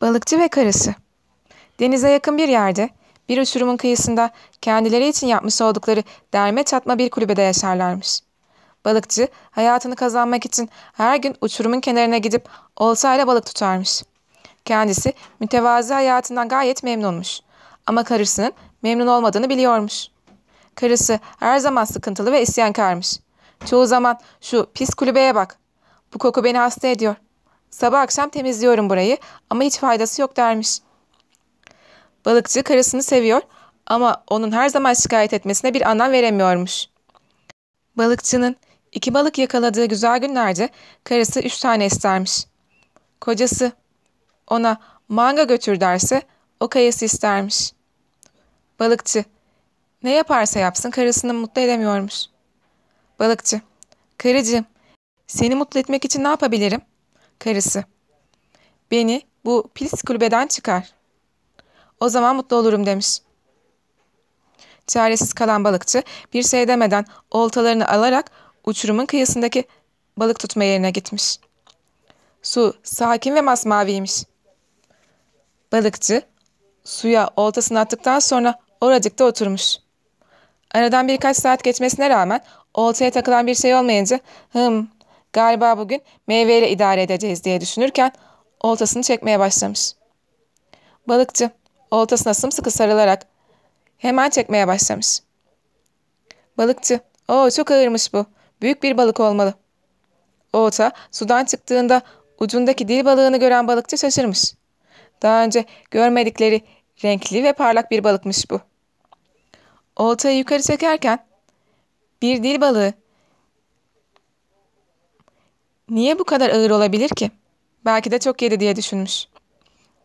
Balıkçı ve karısı. Denize yakın bir yerde, bir uçurumun kıyısında kendileri için yapmış oldukları derme çatma bir kulübede yaşarlarmış. Balıkçı hayatını kazanmak için her gün uçurumun kenarına gidip oltayla balık tutarmış. Kendisi mütevazi hayatından gayet memnunmuş. Ama karısının memnun olmadığını biliyormuş. Karısı her zaman sıkıntılı ve isyankarmış. Çoğu zaman şu pis kulübeye bak. Bu koku beni hasta ediyor. Sabah akşam temizliyorum burayı ama hiç faydası yok dermiş. Balıkçı karısını seviyor ama onun her zaman şikayet etmesine bir anlam veremiyormuş. Balıkçının iki balık yakaladığı güzel günlerde karısı üç tane istermiş. Kocası ona manga götür derse o kayası istermiş. Balıkçı ne yaparsa yapsın karısını mutlu edemiyormuş. Balıkçı karıcığım seni mutlu etmek için ne yapabilirim? Karısı. Beni bu pis kulübeden çıkar. O zaman mutlu olurum demiş. Çaresiz kalan balıkçı bir şey demeden oltalarını alarak uçurumun kıyısındaki balık tutma yerine gitmiş. Su sakin ve masmaviymiş. Balıkçı suya oltasını attıktan sonra oracıkta oturmuş. Aradan birkaç saat geçmesine rağmen oltaya takılan bir şey olmayınca hım Galiba bugün meyveyle idare edeceğiz diye düşünürken oltasını çekmeye başlamış. Balıkçı oltasına sımsıkı sarılarak hemen çekmeye başlamış. Balıkçı, o çok ağırmış bu. Büyük bir balık olmalı. Olta sudan çıktığında ucundaki dil balığını gören balıkçı şaşırmış. Daha önce görmedikleri renkli ve parlak bir balıkmış bu. Oltayı yukarı çekerken bir dil balığı Niye bu kadar ağır olabilir ki? Belki de çok yedi diye düşünmüş.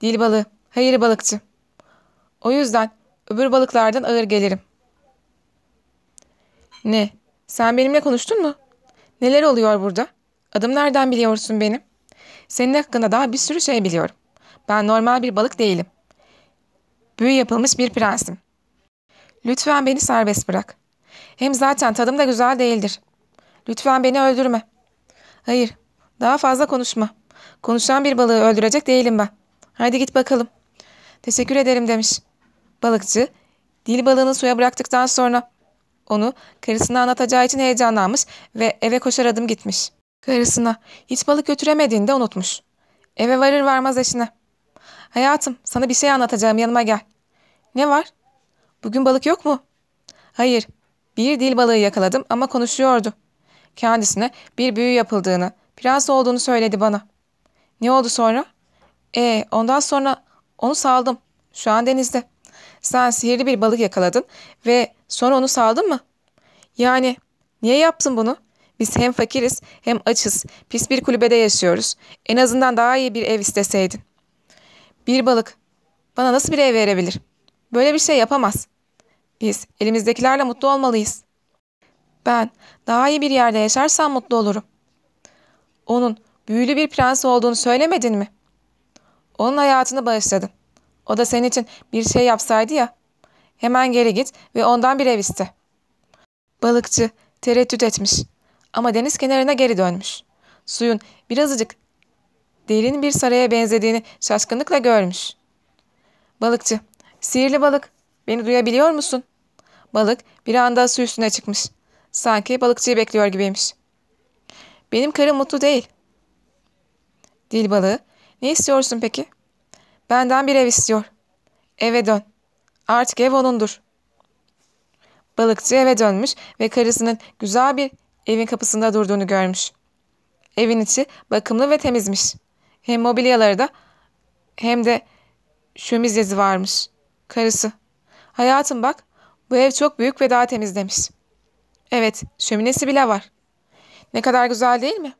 Dil balığı, hayır balıkçı. O yüzden öbür balıklardan ağır gelirim. Ne? Sen benimle konuştun mu? Neler oluyor burada? Adım nereden biliyorsun benim? Senin hakkında daha bir sürü şey biliyorum. Ben normal bir balık değilim. Büyü yapılmış bir prensim. Lütfen beni serbest bırak. Hem zaten tadım da güzel değildir. Lütfen beni öldürme. Hayır, daha fazla konuşma. Konuşan bir balığı öldürecek değilim ben. Haydi git bakalım. Teşekkür ederim demiş. Balıkçı, dil balığını suya bıraktıktan sonra onu karısına anlatacağı için heyecanlanmış ve eve koşar adım gitmiş. Karısına hiç balık götüremediğini de unutmuş. Eve varır varmaz eşine. Hayatım sana bir şey anlatacağım yanıma gel. Ne var? Bugün balık yok mu? Hayır. Bir dil balığı yakaladım ama konuşuyordu kendisine bir büyü yapıldığını, prens olduğunu söyledi bana. Ne oldu sonra? E, ondan sonra onu saldım. Şu an denizde. Sen sihirli bir balık yakaladın ve sonra onu saldın mı? Yani niye yaptın bunu? Biz hem fakiriz hem açız. Pis bir kulübede yaşıyoruz. En azından daha iyi bir ev isteseydin. Bir balık bana nasıl bir ev verebilir? Böyle bir şey yapamaz. Biz elimizdekilerle mutlu olmalıyız.'' Ben daha iyi bir yerde yaşarsam mutlu olurum. Onun büyülü bir prens olduğunu söylemedin mi? Onun hayatını bağışladın. O da senin için bir şey yapsaydı ya. Hemen geri git ve ondan bir ev iste. Balıkçı tereddüt etmiş ama deniz kenarına geri dönmüş. Suyun birazcık derin bir saraya benzediğini şaşkınlıkla görmüş. Balıkçı, sihirli balık, beni duyabiliyor musun? Balık bir anda su üstüne çıkmış. Sanki balıkçıyı bekliyor gibiymiş. Benim karım mutlu değil. Dil balığı. Ne istiyorsun peki? Benden bir ev istiyor. Eve dön. Artık ev onundur. Balıkçı eve dönmüş ve karısının güzel bir evin kapısında durduğunu görmüş. Evin içi bakımlı ve temizmiş. Hem mobilyaları da hem de şömizyesi varmış. Karısı. Hayatım bak bu ev çok büyük ve daha temiz demiş.'' Evet, şöminesi bile var. Ne kadar güzel değil mi?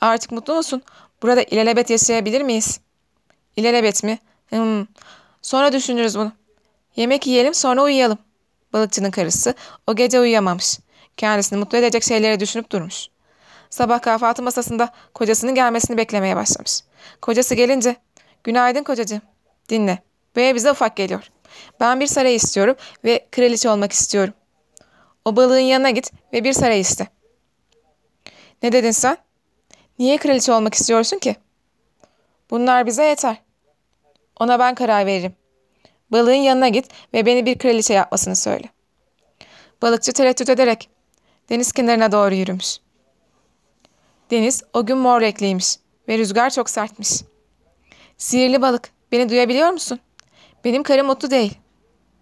Artık mutlu musun? Burada ilelebet yaşayabilir miyiz? İlelebet mi? Hmm. Sonra düşünürüz bunu. Yemek yiyelim sonra uyuyalım. Balıkçının karısı o gece uyuyamamış. Kendisini mutlu edecek şeyleri düşünüp durmuş. Sabah kahvaltı masasında kocasının gelmesini beklemeye başlamış. Kocası gelince ''Günaydın kocacığım. Dinle. Bu bize ufak geliyor. Ben bir saray istiyorum ve kraliçe olmak istiyorum. O balığın yanına git ve bir saray iste. Ne dedin sen? Niye kraliçe olmak istiyorsun ki? Bunlar bize yeter. Ona ben karar veririm. Balığın yanına git ve beni bir kraliçe yapmasını söyle. Balıkçı tereddüt ederek deniz kenarına doğru yürümüş. Deniz o gün mor renkliymiş ve rüzgar çok sertmiş. Sihirli balık, beni duyabiliyor musun? Benim karım mutlu değil.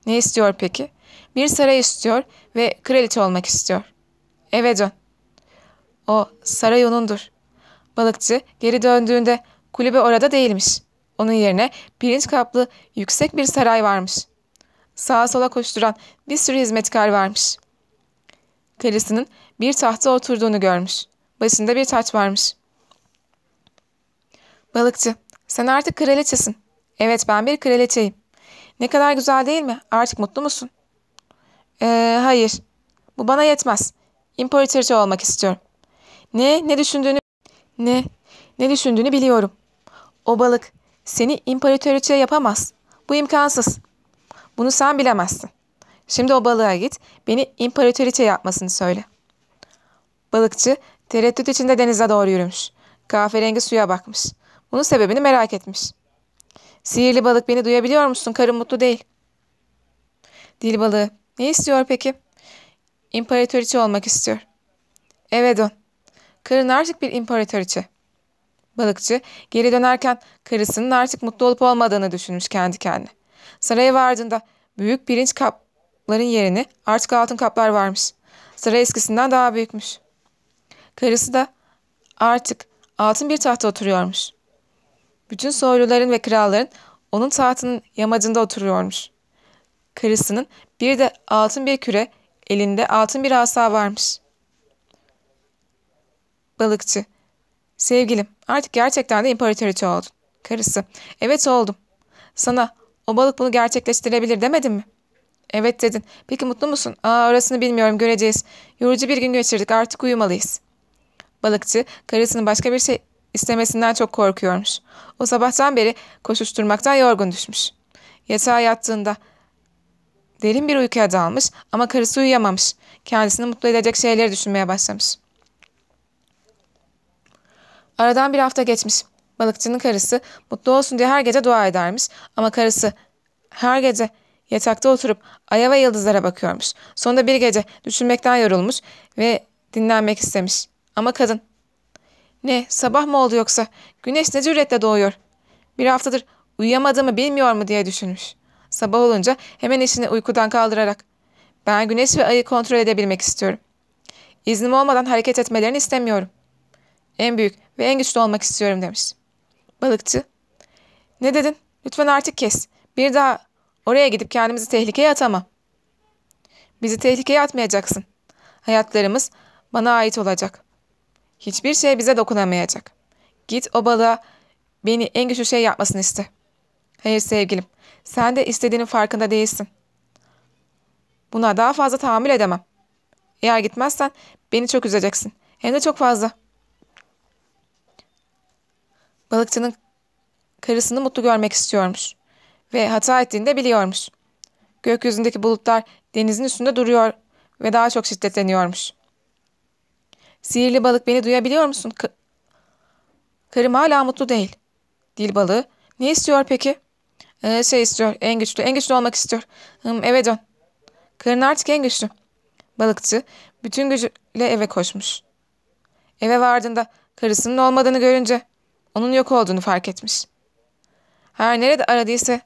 Ne istiyor peki? Bir saray istiyor ve kraliçe olmak istiyor. Eve dön. O saray onundur. Balıkçı geri döndüğünde kulübe orada değilmiş. Onun yerine pirinç kaplı yüksek bir saray varmış. Sağa sola koşturan bir sürü hizmetkar varmış. Karısının bir tahta oturduğunu görmüş. Başında bir taç varmış. Balıkçı, sen artık kraliçesin. Evet ben bir kraliçeyim. Ne kadar güzel değil mi? Artık mutlu musun?'' Ee, hayır. Bu bana yetmez. İmparatoriçe olmak istiyorum. Ne? Ne düşündüğünü... Ne? Ne düşündüğünü biliyorum. O balık seni imparatoriçe yapamaz. Bu imkansız. Bunu sen bilemezsin. Şimdi o balığa git, beni imparatoriçe yapmasını söyle. Balıkçı tereddüt içinde denize doğru yürümüş. Kahverengi suya bakmış. Bunun sebebini merak etmiş. Sihirli balık beni duyabiliyor musun? Karım mutlu değil. Dil balığı ne istiyor peki? İmparatoriçe olmak istiyor. Evet don. Karın artık bir imparatoriçe. Balıkçı geri dönerken karısının artık mutlu olup olmadığını düşünmüş kendi kendine. Saraya vardığında büyük pirinç kapların yerini artık altın kaplar varmış. Saray eskisinden daha büyükmüş. Karısı da artık altın bir tahta oturuyormuş. Bütün soyluların ve kralların onun tahtının yamacında oturuyormuş karısının bir de altın bir küre, elinde altın bir asa varmış. Balıkçı. Sevgilim, artık gerçekten de imparatoriçe oldun. Karısı. Evet oldum. Sana o balık bunu gerçekleştirebilir demedim mi? Evet dedin. Peki mutlu musun? Aa orasını bilmiyorum göreceğiz. Yorucu bir gün geçirdik artık uyumalıyız. Balıkçı karısının başka bir şey istemesinden çok korkuyormuş. O sabahtan beri koşuşturmaktan yorgun düşmüş. Yatağa yattığında Derin bir uykuya dalmış ama karısı uyuyamamış. Kendisini mutlu edecek şeyleri düşünmeye başlamış. Aradan bir hafta geçmiş. Balıkçının karısı mutlu olsun diye her gece dua edermiş ama karısı her gece yatakta oturup aya ve yıldızlara bakıyormuş. Sonunda bir gece düşünmekten yorulmuş ve dinlenmek istemiş. Ama kadın ne sabah mı oldu yoksa güneş ne cüretle doğuyor. Bir haftadır uyuyamadığımı bilmiyor mu diye düşünmüş.'' Sabah olunca hemen işini uykudan kaldırarak. Ben güneş ve ayı kontrol edebilmek istiyorum. İznim olmadan hareket etmelerini istemiyorum. En büyük ve en güçlü olmak istiyorum demiş. Balıkçı. Ne dedin? Lütfen artık kes. Bir daha oraya gidip kendimizi tehlikeye atama. Bizi tehlikeye atmayacaksın. Hayatlarımız bana ait olacak. Hiçbir şey bize dokunamayacak. Git o balığa beni en güçlü şey yapmasını iste. Hayır sevgilim. Sen de istediğinin farkında değilsin. Buna daha fazla tahammül edemem. Eğer gitmezsen beni çok üzeceksin. Hem de çok fazla. Balıkçının karısını mutlu görmek istiyormuş. Ve hata ettiğini de biliyormuş. Gökyüzündeki bulutlar denizin üstünde duruyor ve daha çok şiddetleniyormuş. Sihirli balık beni duyabiliyor musun? Ka Karım hala mutlu değil. Dil balığı ne istiyor peki? Ee, şey istiyor. En güçlü. En güçlü olmak istiyor. Hım, eve dön. Karın artık en güçlü. Balıkçı bütün gücüyle eve koşmuş. Eve vardığında karısının olmadığını görünce onun yok olduğunu fark etmiş. Her nerede aradıysa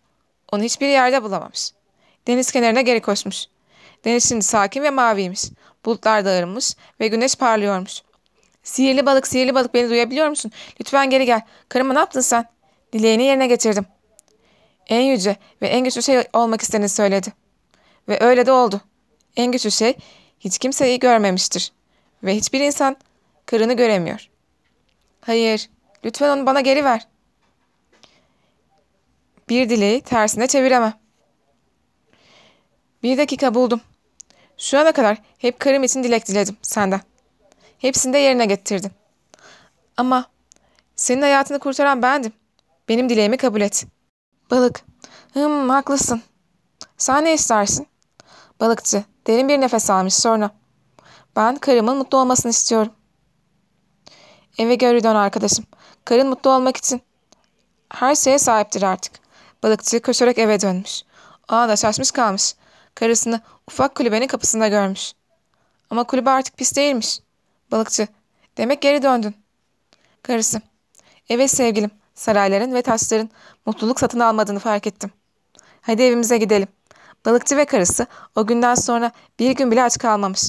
onu hiçbir yerde bulamamış. Deniz kenarına geri koşmuş. Deniz şimdi sakin ve maviymiş. Bulutlar dağılmış ve güneş parlıyormuş. Sihirli balık, sihirli balık beni duyabiliyor musun? Lütfen geri gel. Karıma ne yaptın sen? Dileğini yerine getirdim.'' en yüce ve en güçlü şey olmak istediğini söyledi. Ve öyle de oldu. En güçlü şey hiç kimseyi görmemiştir. Ve hiçbir insan kırını göremiyor. Hayır, lütfen onu bana geri ver. Bir dileği tersine çevireme. Bir dakika buldum. Şu ana kadar hep karım için dilek diledim senden. Hepsini de yerine getirdin. Ama senin hayatını kurtaran bendim. Benim dileğimi kabul et.'' Balık. Hım haklısın. Sen ne istersin? Balıkçı. Derin bir nefes almış sonra. Ben karımın mutlu olmasını istiyorum. Eve geri dön arkadaşım. Karın mutlu olmak için. Her şeye sahiptir artık. Balıkçı koşarak eve dönmüş. O anda şaşmış kalmış. Karısını ufak kulübenin kapısında görmüş. Ama kulübe artık pis değilmiş. Balıkçı. Demek geri döndün. Karısı. Evet sevgilim sarayların ve taşların mutluluk satın almadığını fark ettim. Hadi evimize gidelim. Balıkçı ve karısı o günden sonra bir gün bile aç kalmamış.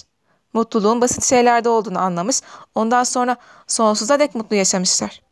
Mutluluğun basit şeylerde olduğunu anlamış, ondan sonra sonsuza dek mutlu yaşamışlar.''